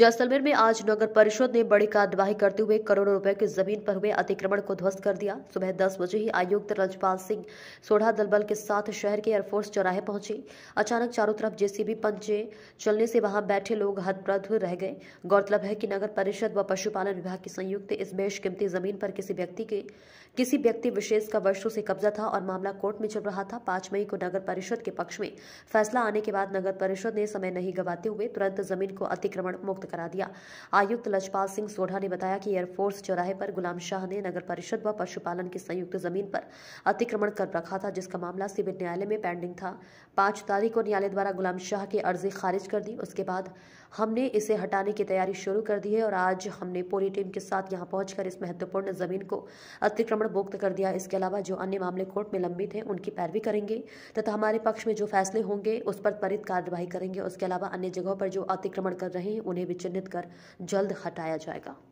जैसलमेर में आज नगर परिषद ने बड़ी कार्यवाही करते हुए करोड़ों रुपए की जमीन पर हुए अतिक्रमण को ध्वस्त कर दिया सुबह 10 बजे ही आयुक्त रजपाल सिंह सोढ़ा दलबल के साथ शहर के एयरफोर्स चौराहे पहुंचे अचानक चारों तरफ जेसीबी पंचे चलने से वहां बैठे लोग हतप्रद रह गए गौरतलब है कि नगर परिषद व पशुपालन विभाग की संयुक्त इस बेश कीमती जमीन पर किसी व्यक्ति के किसी व्यक्ति विशेष का वर्षों से कब्जा था और मामला कोर्ट में चल रहा था पांच मई को नगर परिषद के पक्ष में फैसला आने के बाद नगर परिषद ने समय नहीं गंवाते हुए तुरंत जमीन को अतिक्रमण मुक्त करा दिया आयुक्त लजपाल सिंह सोढ़ा ने बताया कि एयरफोर्स चौराहे पर गुलाम शाह ने नगर परिषद व पशुपालन की संयुक्त जमीन पर अतिक्रमण कर रखा था जिसका मामला सिविल न्यायालय में पेंडिंग था पांच तारीख को न्यायालय द्वारा गुलाम शाह की अर्जी खारिज कर दी उसके बाद हमने इसे हटाने की तैयारी शुरू कर दी है और आज हमने पूरी टीम के साथ यहां पहुंचकर इस महत्वपूर्ण जमीन को अतिक्रमण मुक्त कर दिया इसके अलावा जो अन्य मामले कोर्ट में लंबित हैं उनकी पैरवी करेंगे तथा हमारे पक्ष में जो फैसले होंगे उस पर त्वरित कार्यवाही करेंगे उसके अलावा अन्य जगहों पर जो अतिक्रमण कर रहे हैं उन्हें भी चिन्हित कर जल्द हटाया जाएगा